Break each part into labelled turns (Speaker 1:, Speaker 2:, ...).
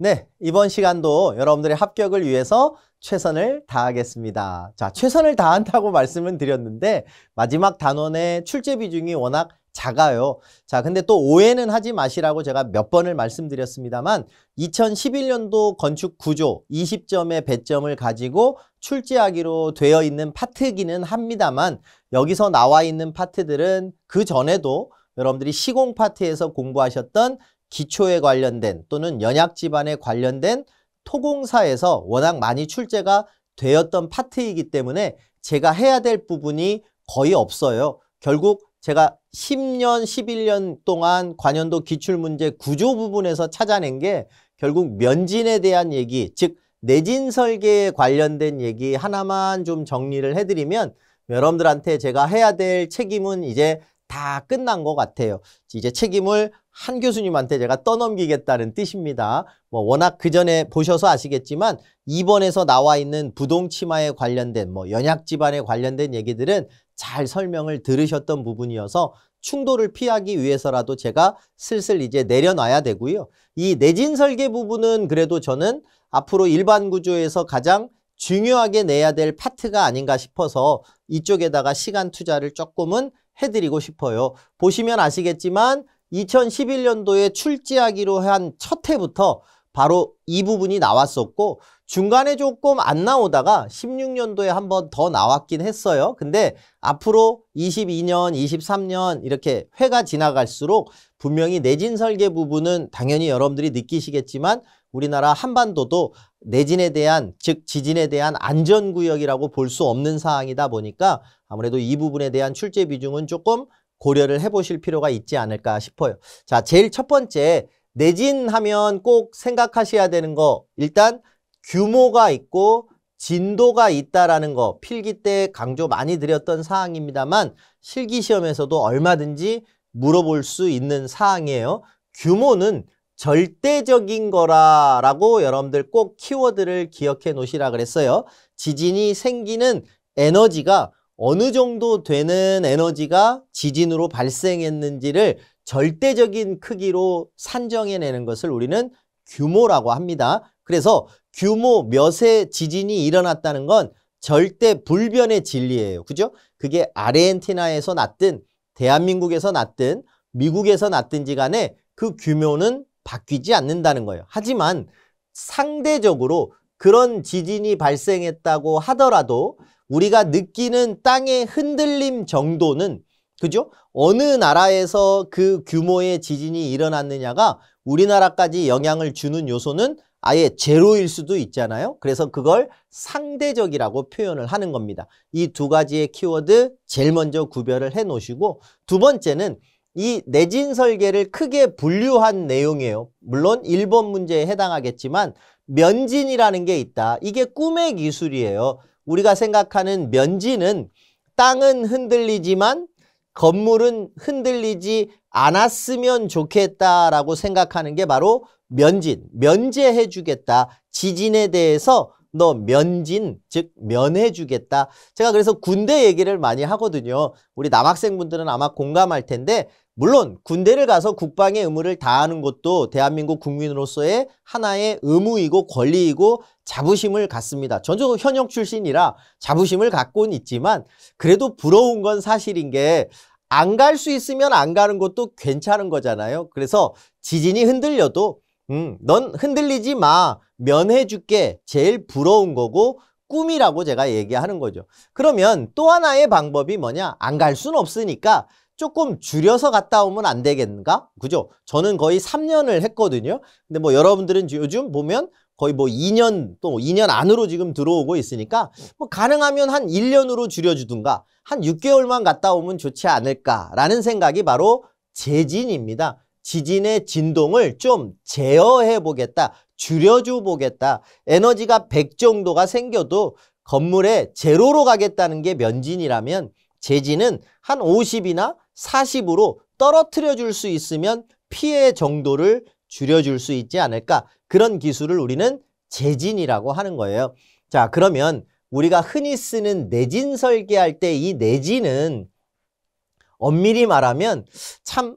Speaker 1: 네, 이번 시간도 여러분들의 합격을 위해서 최선을 다하겠습니다. 자, 최선을 다한다고 말씀을 드렸는데 마지막 단원의 출제 비중이 워낙 작아요. 자, 근데 또 오해는 하지 마시라고 제가 몇 번을 말씀드렸습니다만 2011년도 건축 구조 20점의 배점을 가지고 출제하기로 되어 있는 파트기는 합니다만 여기서 나와 있는 파트들은 그 전에도 여러분들이 시공 파트에서 공부하셨던 기초에 관련된 또는 연약 집안에 관련된 토공사에서 워낙 많이 출제가 되었던 파트이기 때문에 제가 해야 될 부분이 거의 없어요. 결국 제가 10년, 11년 동안 관연도 기출문제 구조 부분에서 찾아낸 게 결국 면진에 대한 얘기, 즉 내진 설계에 관련된 얘기 하나만 좀 정리를 해드리면 여러분들한테 제가 해야 될 책임은 이제 다 끝난 것 같아요. 이제 책임을 한 교수님한테 제가 떠넘기겠다는 뜻입니다. 뭐 워낙 그 전에 보셔서 아시겠지만 2번에서 나와 있는 부동치마에 관련된 뭐 연약 집안에 관련된 얘기들은 잘 설명을 들으셨던 부분이어서 충돌을 피하기 위해서라도 제가 슬슬 이제 내려놔야 되고요. 이 내진 설계 부분은 그래도 저는 앞으로 일반 구조에서 가장 중요하게 내야 될 파트가 아닌가 싶어서 이쪽에다가 시간 투자를 조금은 해드리고 싶어요. 보시면 아시겠지만 2011년도에 출제하기로 한 첫 해부터 바로 이 부분이 나왔었고 중간에 조금 안 나오다가 16년도에 한 번 더 나왔긴 했어요. 근데 앞으로 22년, 23년 이렇게 회가 지나갈수록 분명히 내진 설계 부분은 당연히 여러분들이 느끼시겠지만 우리나라 한반도도 내진에 대한 즉 지진에 대한 안전구역이라고 볼 수 없는 사항이다 보니까 아무래도 이 부분에 대한 출제 비중은 조금 고려를 해보실 필요가 있지 않을까 싶어요. 자, 제일 첫 번째 내진하면 꼭 생각하셔야 되는 거 일단 규모가 있고 진도가 있다라는 거 필기 때 강조 많이 드렸던 사항입니다만 실기 시험에서도 얼마든지 물어볼 수 있는 사항이에요. 규모는 절대적인 거라라고 여러분들 꼭 키워드를 기억해 놓으시라 그랬어요. 지진이 생기는 에너지가 어느 정도 되는 에너지가 지진으로 발생했는지를 절대적인 크기로 산정해내는 것을 우리는 규모라고 합니다. 그래서 규모 몇의 지진이 일어났다는 건 절대 불변의 진리예요. 그죠? 그게 아르헨티나에서 났든 대한민국에서 났든 미국에서 났든지 간에 그 규모는 바뀌지 않는다는 거예요. 하지만 상대적으로 그런 지진이 발생했다고 하더라도 우리가 느끼는 땅의 흔들림 정도는 그죠? 어느 나라에서 그 규모의 지진이 일어났느냐가 우리나라까지 영향을 주는 요소는 아예 제로일 수도 있잖아요. 그래서 그걸 상대적이라고 표현을 하는 겁니다. 이 두 가지의 키워드 제일 먼저 구별을 해 놓으시고 두 번째는 이 내진 설계를 크게 분류한 내용이에요. 물론 1번 문제에 해당하겠지만 면진이라는 게 있다. 이게 꿈의 기술이에요. 우리가 생각하는 면진은 땅은 흔들리지만 건물은 흔들리지 않았으면 좋겠다라고 생각하는 게 바로 면진, 면제해 주겠다. 지진에 대해서 너 면진, 즉 면해 주겠다. 제가 그래서 군대 얘기를 많이 하거든요. 우리 남학생분들은 아마 공감할 텐데 물론 군대를 가서 국방의 의무를 다하는 것도 대한민국 국민으로서의 하나의 의무이고 권리이고 자부심을 갖습니다. 전저 현역 출신이라 자부심을 갖고는 있지만 그래도 부러운 건 사실인 게 안 갈 수 있으면 안 가는 것도 괜찮은 거잖아요. 그래서 지진이 흔들려도 음, 넌 흔들리지 마. 면해 줄게. 제일 부러운 거고 꿈이라고 제가 얘기하는 거죠. 그러면 또 하나의 방법이 뭐냐? 안 갈 순 없으니까 조금 줄여서 갔다 오면 안 되겠는가? 그죠? 저는 거의 3년을 했거든요. 근데 뭐 여러분들은 요즘 보면 거의 뭐 2년 또 2년 안으로 지금 들어오고 있으니까 뭐 가능하면 한 1년으로 줄여주든가 한 6개월만 갔다 오면 좋지 않을까라는 생각이 바로 재진입니다. 지진의 진동을 좀 제어해 보겠다, 줄여줘 보겠다. 에너지가 100 정도가 생겨도 건물에 제로로 가겠다는 게 면진이라면 재지은한 50이나 40으로 떨어뜨려 줄 수 있으면 피해 정도를 줄여줄 수 있지 않을까 그런 기술을 우리는 재진이라고 하는 거예요. 자 그러면 우리가 흔히 쓰는 내진 설계할 때 이 내진은 엄밀히 말하면 참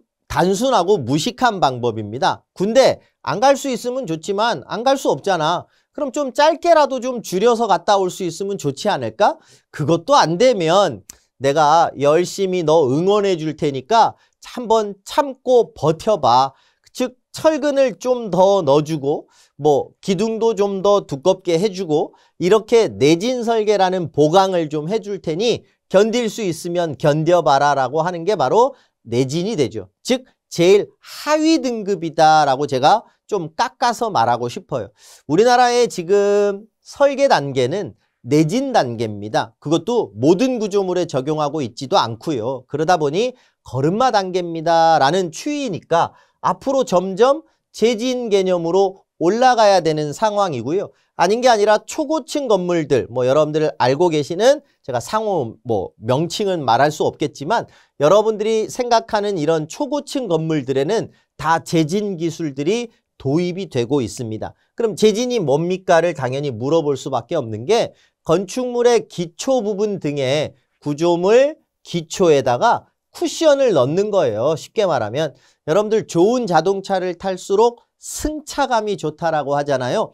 Speaker 1: 단순하고 무식한 방법입니다. 군대 안 갈 수 있으면 좋지만 안 갈 수 없잖아. 그럼 좀 짧게라도 좀 줄여서 갔다 올 수 있으면 좋지 않을까? 그것도 안 되면 내가 열심히 너 응원해 줄 테니까 한 번 참고 버텨봐. 즉 철근을 좀 더 넣어주고 뭐 기둥도 좀 더 두껍게 해주고 이렇게 내진 설계라는 보강을 좀 해줄 테니 견딜 수 있으면 견뎌봐라 라고 하는 게 바로 내진이 되죠. 즉 제일 하위 등급이다라고 제가 좀 깎아서 말하고 싶어요. 우리나라의 지금 설계 단계는 내진 단계입니다. 그것도 모든 구조물에 적용하고 있지도 않고요. 그러다 보니 걸음마 단계입니다. 라는 추이니까 앞으로 점점 재진 개념으로 올라가야 되는 상황이고요. 아닌 게 아니라 초고층 건물들, 뭐 여러분들 알고 계시는 제가 상호 뭐 명칭은 말할 수 없겠지만 여러분들이 생각하는 이런 초고층 건물들에는 다 재진 기술들이 도입이 되고 있습니다. 그럼 재진이 뭡니까를 당연히 물어볼 수밖에 없는 게 건축물의 기초 부분 등의 구조물 기초에다가 쿠션을 넣는 거예요. 쉽게 말하면 여러분들 좋은 자동차를 탈수록 승차감이 좋다라고 하잖아요.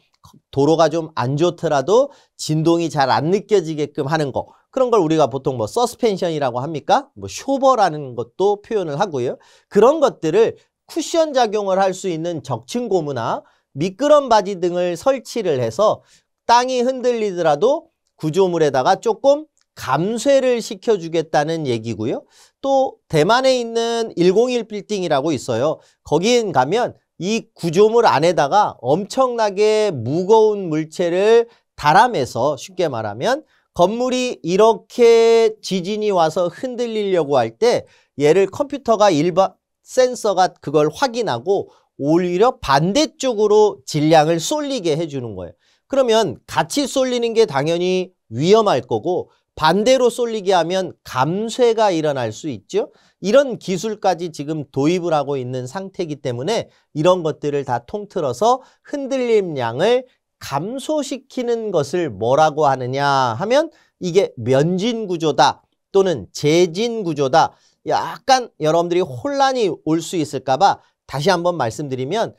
Speaker 1: 도로가 좀 안 좋더라도 진동이 잘 안 느껴지게끔 하는 거 그런 걸 우리가 보통 뭐 서스펜션이라고 합니까? 뭐 쇼버라는 것도 표현을 하고요. 그런 것들을 쿠션 작용을 할 수 있는 적층 고무나 미끄럼 바지 등을 설치를 해서 땅이 흔들리더라도 구조물에다가 조금 감쇄를 시켜주겠다는 얘기고요. 또 대만에 있는 101 빌딩이라고 있어요. 거긴 가면 이 구조물 안에다가 엄청나게 무거운 물체를 달아매서 쉽게 말하면 건물이 이렇게 지진이 와서 흔들리려고 할 때 얘를 컴퓨터가 일반 센서가 그걸 확인하고 오히려 반대쪽으로 질량을 쏠리게 해주는 거예요. 그러면 같이 쏠리는 게 당연히 위험할 거고 반대로 쏠리게 하면 감쇠가 일어날 수 있죠. 이런 기술까지 지금 도입을 하고 있는 상태이기 때문에 이런 것들을 다 통틀어서 흔들림 양을 감소시키는 것을 뭐라고 하느냐 하면 이게 면진 구조다 또는 재진 구조다. 약간 여러분들이 혼란이 올 수 있을까 봐 다시 한번 말씀드리면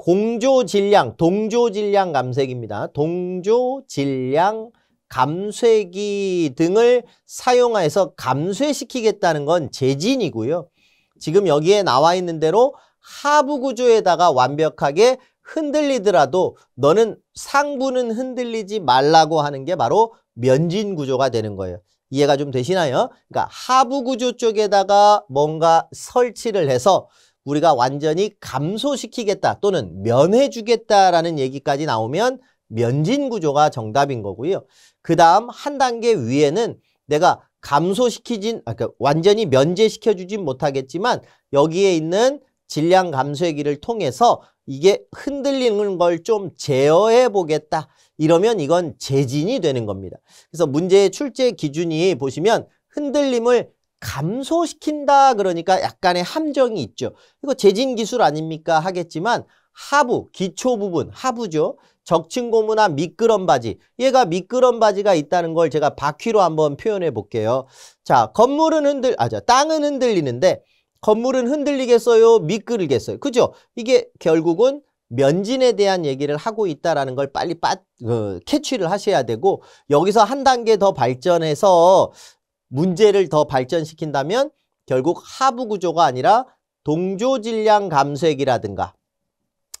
Speaker 1: 공조질량, 동조질량 감색입니다. 동조질량 감쇠기 등을 사용해서 감쇄시키겠다는건 재진이고요. 지금 여기에 나와 있는 대로 하부 구조에다가 완벽하게 흔들리더라도 너는 상부는 흔들리지 말라고 하는 게 바로 면진 구조가 되는 거예요. 이해가 좀 되시나요? 그러니까 하부 구조 쪽에다가 뭔가 설치를 해서 우리가 완전히 감소시키겠다 또는 면해주겠다라는 얘기까지 나오면 면진구조가 정답인 거고요. 그 다음 한 단계 위에는 내가 감소시키진, 아, 그러니까 완전히 면제시켜주진 못하겠지만 여기에 있는 질량 감쇄기를 소 통해서 이게 흔들리는 걸 좀 제어해 보겠다. 이러면 이건 재진이 되는 겁니다. 그래서 문제의 출제 기준이 보시면 흔들림을 감소시킨다 그러니까 약간의 함정이 있죠. 이거 재진 기술 아닙니까 하겠지만 하부, 기초 부분, 하부죠. 적층 고무나 미끄럼 바지. 얘가 미끄럼 바지가 있다는 걸 제가 바퀴로 한번 표현해 볼게요. 자, 건물은 흔들, 아, 자, 땅은 흔들리는데 건물은 흔들리겠어요? 미끄르겠어요? 그죠? 이게 결국은 면진에 대한 얘기를 하고 있다라는 걸 빨리 빠, 어, 캐치를 하셔야 되고 여기서 한 단계 더 발전해서 문제를 더 발전시킨다면 결국 하부 구조가 아니라 동조 질량 감쇄기라든가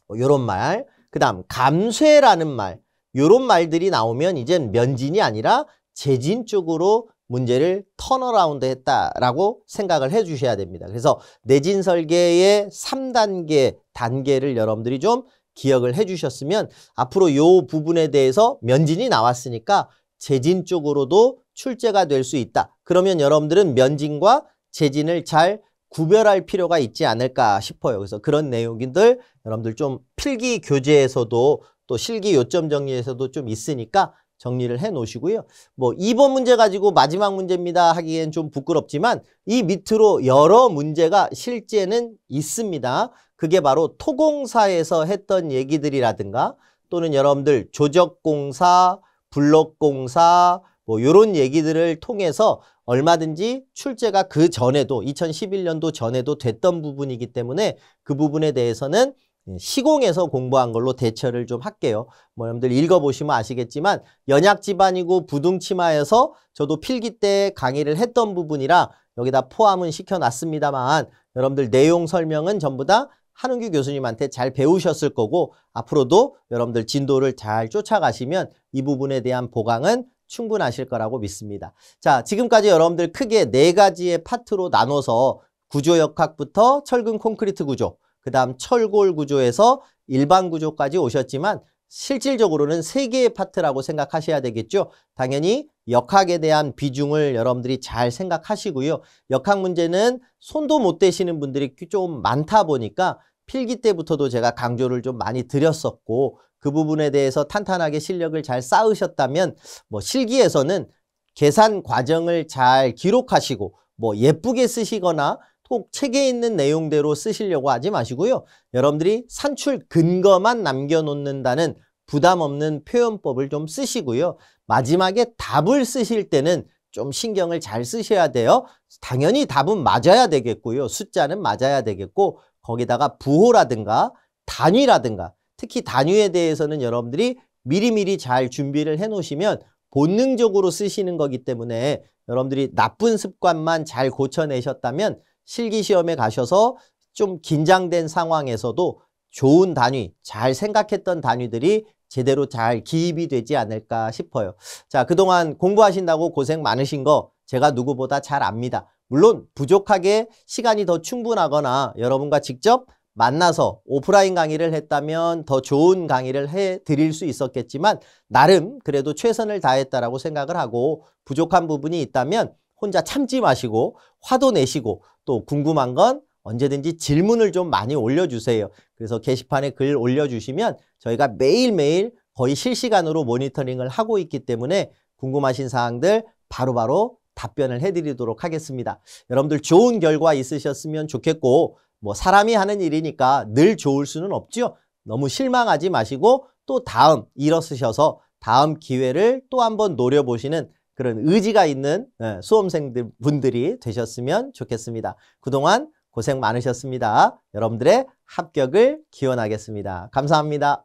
Speaker 1: 뭐 요런 말, 그다음 감쇄라는 말 요런 말들이 나오면 이젠 면진이 아니라 재진 쪽으로 문제를 턴어라운드 했다라고 생각을 해 주셔야 됩니다. 그래서 내진 설계의 3단계 단계를 여러분들이 좀 기억을 해 주셨으면 앞으로 요 부분에 대해서 면진이 나왔으니까 재진 쪽으로도 출제가 될 수 있다. 그러면 여러분들은 면진과 재진을 잘 구별할 필요가 있지 않을까 싶어요. 그래서 그런 내용들 여러분들 좀 필기 교재에서도 또 실기 요점 정리에서도 좀 있으니까 정리를 해 놓으시고요. 뭐 2번 문제 가지고 마지막 문제입니다 하기엔 좀 부끄럽지만 이 밑으로 여러 문제가 실제는 있습니다. 그게 바로 토공사에서 했던 얘기들이라든가 또는 여러분들 조적공사, 블록공사, 뭐 요런 얘기들을 통해서 얼마든지 출제가 그 전에도 2011년도 전에도 됐던 부분이기 때문에 그 부분에 대해서는 시공에서 공부한 걸로 대처를 좀 할게요. 뭐 여러분들 읽어보시면 아시겠지만 연약 집안이고 부둥치마에서 저도 필기 때 강의를 했던 부분이라 여기다 포함은 시켜놨습니다만 여러분들 내용 설명은 전부 다 한은규 교수님한테 잘 배우셨을 거고 앞으로도 여러분들 진도를 잘 쫓아가시면 이 부분에 대한 보강은 충분하실 거라고 믿습니다. 자, 지금까지 여러분들 크게 네 가지의 파트로 나눠서 구조역학부터 철근 콘크리트 구조, 그 다음 철골 구조에서 일반 구조까지 오셨지만 실질적으로는 세 개의 파트라고 생각하셔야 되겠죠. 당연히 역학에 대한 비중을 여러분들이 잘 생각하시고요. 역학 문제는 손도 못 대시는 분들이 좀 많다 보니까 필기 때부터도 제가 강조를 좀 많이 드렸었고 그 부분에 대해서 탄탄하게 실력을 잘 쌓으셨다면 뭐 실기에서는 계산 과정을 잘 기록하시고 뭐 예쁘게 쓰시거나 꼭 책에 있는 내용대로 쓰시려고 하지 마시고요. 여러분들이 산출 근거만 남겨놓는다는 부담 없는 표현법을 좀 쓰시고요. 마지막에 답을 쓰실 때는 좀 신경을 잘 쓰셔야 돼요. 당연히 답은 맞아야 되겠고요. 숫자는 맞아야 되겠고 거기다가 부호라든가 단위라든가 특히 단위에 대해서는 여러분들이 미리미리 잘 준비를 해 놓으시면 본능적으로 쓰시는 거기 때문에 여러분들이 나쁜 습관만 잘 고쳐내셨다면 실기시험에 가셔서 좀 긴장된 상황에서도 좋은 단위, 잘 생각했던 단위들이 제대로 잘 기입이 되지 않을까 싶어요. 자, 그동안 공부하신다고 고생 많으신 거 제가 누구보다 잘 압니다. 물론 부족하게 시간이 더 충분하거나 여러분과 직접 만나서 오프라인 강의를 했다면 더 좋은 강의를 해 드릴 수 있었겠지만 나름 그래도 최선을 다했다라고 생각을 하고 부족한 부분이 있다면 혼자 참지 마시고 화도 내시고 또 궁금한 건 언제든지 질문을 좀 많이 올려주세요. 그래서 게시판에 글 올려주시면 저희가 매일매일 거의 실시간으로 모니터링을 하고 있기 때문에 궁금하신 사항들 바로바로 바로 답변을 해드리도록 하겠습니다. 여러분들 좋은 결과 있으셨으면 좋겠고 뭐 사람이 하는 일이니까 늘 좋을 수는 없죠 너무 실망하지 마시고 또 다음 일어서셔서 다음 기회를 또 한번 노려보시는 그런 의지가 있는 예, 수험생 분들이 되셨으면 좋겠습니다. 그동안 고생 많으셨습니다. 여러분들의 합격을 기원하겠습니다. 감사합니다.